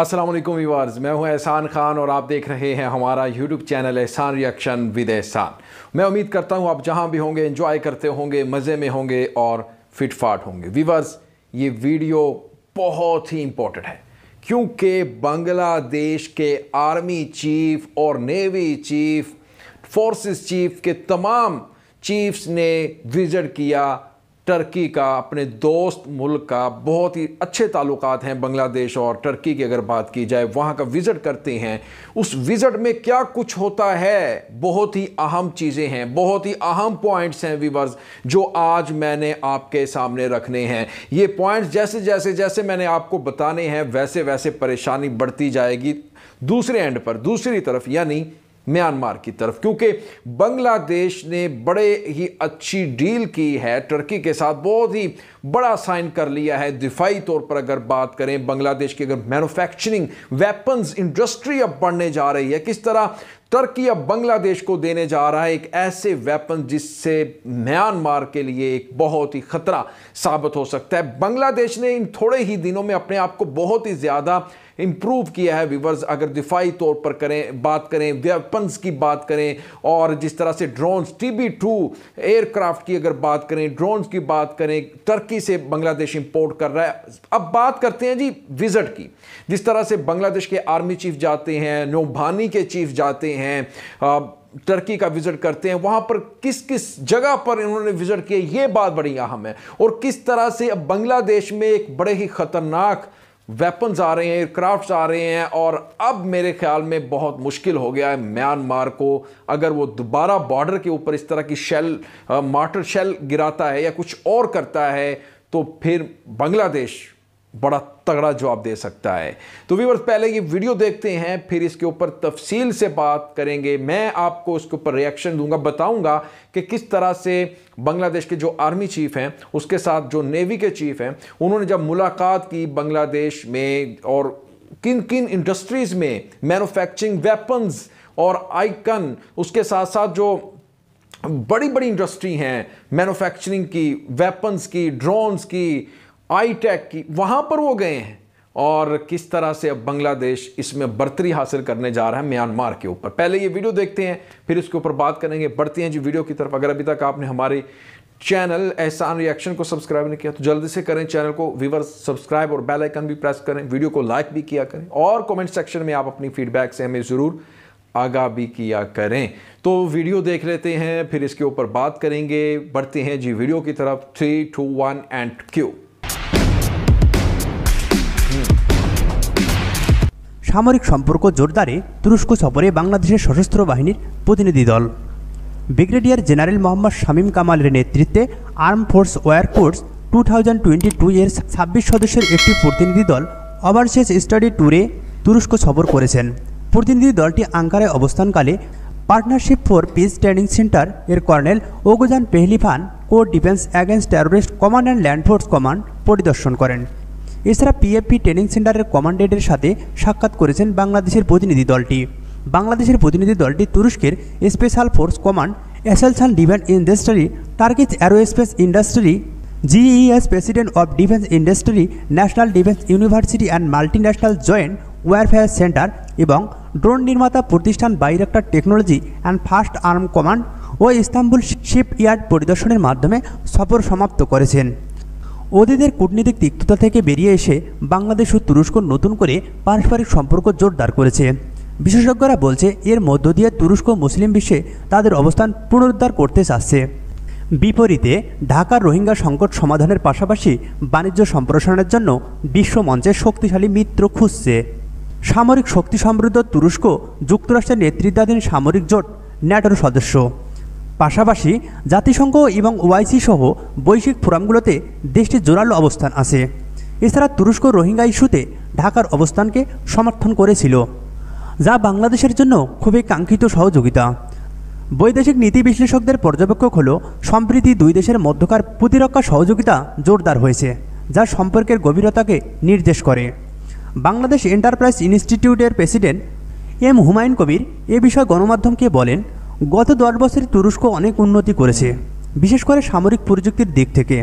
अस्सलाम वालेकुम व्यूवर्स मैं हूं एहसान खान और आप देख रहे हैं हमारा YouTube channel Ehsan reaction with Ehsan मैं उम्मीद करता हूं आप जहां भी होंगे एंजॉय करते होंगे मज़े में होंगे और फिटफाट होंगे व्यूवर्स ये वीडियो बहुत ही इम्पोर्टेंट है क्योंकि बांग्लादेश के आर्मी चीफ और नेवी चीफ फोर्सेस चीफ के तमाम चीफ्स ने विज़िट किया टर्की का अपने दोस्त मुल्क का बहुत ही अच्छे ताल्लुक हैं बांग्लादेश और टर्की की अगर बात की जाए वहाँ का विज़िट करते हैं उस विज़िट में क्या कुछ होता है बहुत ही अहम चीज़ें हैं बहुत ही अहम पॉइंट्स हैं वीवर्स जो आज मैंने आपके सामने रखने हैं ये पॉइंट्स जैसे जैसे जैसे मैंने आपको बताने हैं वैसे वैसे परेशानी बढ़ती जाएगी दूसरे एंड पर दूसरी तरफ यानी म्यांमार की तरफ क्योंकि बांग्लादेश ने बड़े ही अच्छी डील की है टर्की के साथ बहुत ही बड़ा साइन कर लिया है दिफाई तौर पर अगर बात करें बांग्लादेश की अगर मैन्युफैक्चरिंग वेपन्स इंडस्ट्री अब बढ़ने जा रही है किस तरह टर्की अब बांग्लादेश को देने जा रहा है एक ऐसे वेपन जिससे म्यांमार के लिए एक बहुत ही खतरा साबित हो सकता है बांग्लादेश ने इन थोड़े ही दिनों में अपने आप को बहुत ही ज़्यादा इम्प्रूव किया है व्यूवर्स अगर दिफाई तौर पर करें बात करें वेपन्स की बात करें और जिस तरह से drones T B two aircraft की अगर बात करें ड्रोन्स की बात करें टर्की से बांग्लादेश इंपोर्ट कर रहा है अब बात करते हैं जी विज़िट की जिस तरह से बांग्लादेश के आर्मी चीफ जाते हैं नोभानी के चीफ जाते हैं टर्की का विजिट करते हैं वहां पर किस किस जगह पर इन्होंने विजिट किया ये बात बड़ी अहम है और किस तरह से अब बांग्लादेश में एक बड़े ही खतरनाक वेपन्स आ रहे हैं एयरक्राफ्ट आ रहे हैं और अब मेरे ख्याल में बहुत मुश्किल हो गया है म्यांमार को अगर वो दोबारा बॉर्डर के ऊपर इस तरह की शेल मार्टर शेल गिराता है या कुछ और करता है तो फिर बांग्लादेश बड़ा तगड़ा जवाब दे सकता है तो वीवर पहले ये वीडियो देखते हैं फिर इसके ऊपर तफसील से बात करेंगे मैं आपको उसके ऊपर रिएक्शन दूंगा बताऊंगा कि किस तरह से बांग्लादेश के जो आर्मी चीफ हैं उसके साथ जो नेवी के चीफ हैं उन्होंने जब मुलाकात की बांग्लादेश में और किन किन इंडस्ट्रीज़ में मैनुफैक्चरिंग वेपन्स और आइकन उसके साथ साथ जो बड़ी बड़ी इंडस्ट्री हैं मैनुफैक्चरिंग की वेपन्स की ड्रोन्स की आई टैक e की वहाँ पर वो गए हैं और किस तरह से अब बांग्लादेश इसमें बढ़तरी हासिल करने जा रहा है म्यांमार के ऊपर पहले ये वीडियो देखते हैं फिर इसके ऊपर बात करेंगे बढ़ते हैं जी वीडियो की तरफ अगर अभी तक आपने हमारे चैनल एहसान रिएक्शन को सब्सक्राइब नहीं किया तो जल्दी से करें चैनल को व्यूवर सब्सक्राइब और बेल आइकन भी प्रेस करें वीडियो को लाइक भी किया करें और कमेंट सेक्शन में आप अपनी फीडबैक से हमें ज़रूर आगा भी किया करें तो वीडियो देख लेते हैं फिर इसके ऊपर बात करेंगे बढ़ते हैं जी वीडियो की तरफ थ्री टू वन एंड क्यू সামরিক সম্পর্ক জোরদারে তুরস্ক সফরে বাংলাদেশের সশস্ত্র বাহিনীর প্রতিনিধি দল ব্রিগেডিয়ার জেনারেল মোহাম্মদ শামীম কামালের নেতৃত্বে arm force war course two thousand twenty two এর ছাব্বিশ সদস্যের একটি প্রতিনিধি দল ওভারসিজ স্টাডি ট্যুরে তুরস্ক সফর করেছেন প্রতিনিধি দলটি আঙ্কারায় অবস্থানকালে partnership for peace training centre এর colonel Oguzhan Pehlivan corps defence against terrorist command and land force command পরিদর্শন করেন এছাড়া পিএফপি ট্রেনিং সেন্টারের কমান্ডেন্টের সাথে সাক্ষাৎ করেছেন বাংলাদেশের প্রতিনিধি দলটি বাংলাদেশের প্রতিনিধি দলটি তুরস্কের special force command Aselsan defence industry aero aerospace industry GES president of defence industry national defence university and multi national joint warfare centre এবং ড্রোন নির্মাতা প্রতিষ্ঠান Bayraktar technology and first arm command ও ইস্তাম্বুল শিপ ইয়ার্ড পরিদর্শনের মাধ্যমে সফর সমাপ্ত করেছেন ওদের কূটনীতিক তিক্ততা থেকে বেরিয়ে এসে বাংলাদেশ ও তুরস্ক নতুন করে পারস্পরিক সম্পর্ক জোরদার করেছে বিশেষজ্ঞরা বলছে এর মধ্য দিয়ে তুরস্ক মুসলিম বিশ্বে তাদের অবস্থান পুনরুদ্ধার করতে চাচ্ছে বিপরীতে ঢাকার রোহিঙ্গা সংকট সমাধানের পাশাপাশি বাণিজ্য সম্প্রসারণের জন্য বিশ্ব মঞ্চে শক্তিশালী মিত্র খুঁজছে সামরিক শক্তি সমৃদ্ধ তুরস্ক যুক্তরাষ্ট্রের নেতৃত্বাধীন সামরিক জোট ন্যাটোর সদস্য পাশাপাশি জাতিসংঘ এবং ওআইসি সহ বৈশ্বিক ফোরামগুলোতে দেশটির জোরালো অবস্থান আছে এছাড়া তুরস্ক রোহিঙ্গা ইস্যুতে ঢাকার অবস্থানকে সমর্থন করেছিল যা বাংলাদেশের জন্য খুবই কাঙ্ক্ষিত সহযোগিতা বৈদেশিক নীতি বিশ্লেষকদের পর্যবেক্ষক হল সম্প্রীতি দুই দেশের মধ্যকার প্রতিরক্ষা সহযোগিতা জোরদার হয়েছে যা সম্পর্কের গভীরতাকে নির্দেশ করে বাংলাদেশ এন্টারপ্রাইজ ইনস্টিটিউটের প্রেসিডেন্ট এম হুমায়ুন কবির এ বিষয়ে গণমাধ্যমকে বলেন গত দশ বছরে তুরস্ক অনেক উন্নতি করেছে বিশেষ করে সামরিক প্রযুক্তির দিক থেকে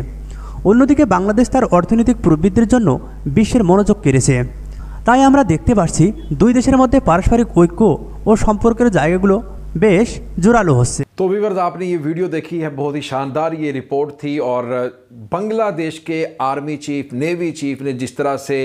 অন্যদিকে বাংলাদেশ তার অর্থনৈতিক প্রবৃদ্ধির জন্য বিশ্বের মনোযোগ কেড়েছে তাই আমরা দেখতে পাচ্ছি দুই দেশের মধ্যে পারস্পরিক ঐক্য ও সম্পর্কের জায়গাগুলো बेश जुरालो से तो वीवर्स आपने ये वीडियो देखी है बहुत ही शानदार ये रिपोर्ट थी और बांग्लादेश के आर्मी चीफ नेवी चीफ ने जिस तरह से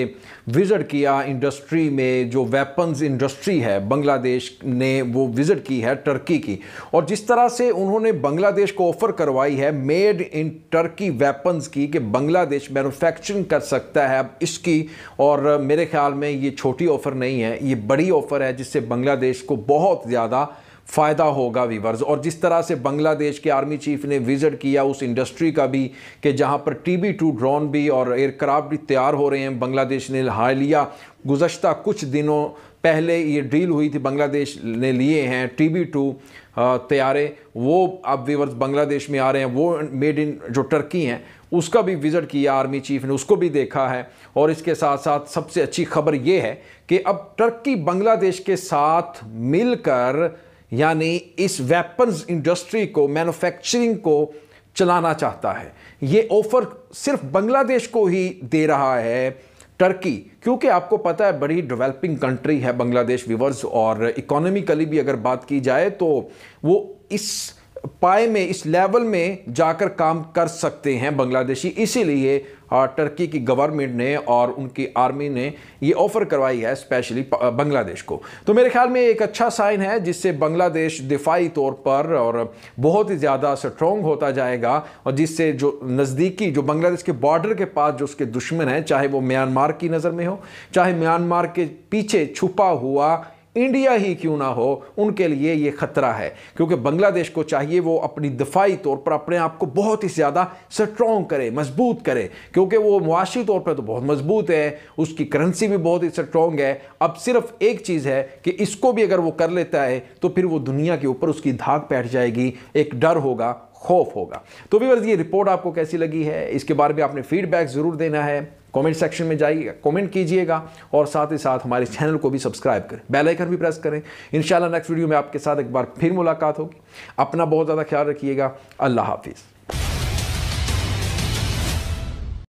विज़िट किया इंडस्ट्री में जो वेपन्स इंडस्ट्री है बांग्लादेश ने वो विज़िट की है टर्की की और जिस तरह से उन्होंने बांग्लादेश को ऑफ़र करवाई है मेड इन टर्की वेपन्स की कि बांग्लादेश मैनुफैक्चरिंग कर सकता है अब इसकी और मेरे ख्याल में ये छोटी ऑफ़र नहीं है ये बड़ी ऑफ़र है जिससे बांग्लादेश को बहुत ज़्यादा फ़ायदा होगा वीवर्स और जिस तरह से बांग्लादेश के आर्मी चीफ ने विज़िट किया उस इंडस्ट्री का भी कि जहाँ पर टी बी टू ड्रोन भी और एयरक्राफ्ट भी तैयार हो रहे हैं बांग्लादेश ने लिया गुजशत कुछ दिनों पहले ये डील हुई थी बांग्लादेश ने लिए हैं टी बी टू तैयारे वो अब वीवर्स बांग्लादेश में आ रहे हैं वो मेड इन जो टर्की हैं उसका भी विज़िट किया आर्मी चीफ ने उसको भी देखा है और इसके साथ साथ सबसे अच्छी खबर ये है कि अब टर्की बांग्लादेश के साथ मिलकर यानी इस वेपन्स इंडस्ट्री को मैन्युफैक्चरिंग को चलाना चाहता है ये ऑफ़र सिर्फ बांग्लादेश को ही दे रहा है टर्की क्योंकि आपको पता है बड़ी डेवलपिंग कंट्री है बांग्लादेश विवर्स और इकोनॉमिकली भी अगर बात की जाए तो वो इस पाए में इस लेवल में जाकर काम कर सकते हैं बांग्लादेशी इसीलिए टर्की की गवर्नमेंट ने और उनकी आर्मी ने ये ऑफ़र करवाई है स्पेशली बांग्लादेश को तो मेरे ख्याल में एक अच्छा साइन है जिससे बांग्लादेश दिफाई तौर पर और बहुत ही ज़्यादा स्ट्रॉन्ग होता जाएगा और जिससे जो नज़दीकी जो बांग्लादेश के बॉर्डर के पास जो उसके दुश्मन हैं चाहे वो म्यांमार की नज़र में हो चाहे म्यांमार के पीछे छुपा हुआ इंडिया ही क्यों ना हो उनके लिए ये खतरा है क्योंकि बांग्लादेश को चाहिए वो अपनी दफाई तौर पर अपने आप को बहुत ही ज़्यादा स्ट्रॉन्ग करे मजबूत करे क्योंकि वो मुआशी तौर पर तो बहुत मजबूत है उसकी करेंसी भी बहुत ही स्ट्रॉन्ग है अब सिर्फ एक चीज़ है कि इसको भी अगर वो कर लेता है तो फिर वो दुनिया के ऊपर उसकी धाक बैठ जाएगी एक डर होगा खौफ होगा तो व्यवर्स ये रिपोर्ट आपको कैसी लगी है इसके बारे में आपने फीडबैक ज़रूर देना है कमेंट सेक्शन में जाइए कमेंट कीजिएगा और साथ ही साथ हमारे चैनल को भी सब्सक्राइब करें बेल आइकन भी प्रेस करें इंशाल्लाह नेक्स्ट वीडियो में आपके साथ एक बार फिर मुलाकात होगी अपना बहुत ज़्यादा ख्याल रखिएगा अल्लाह हाफिज़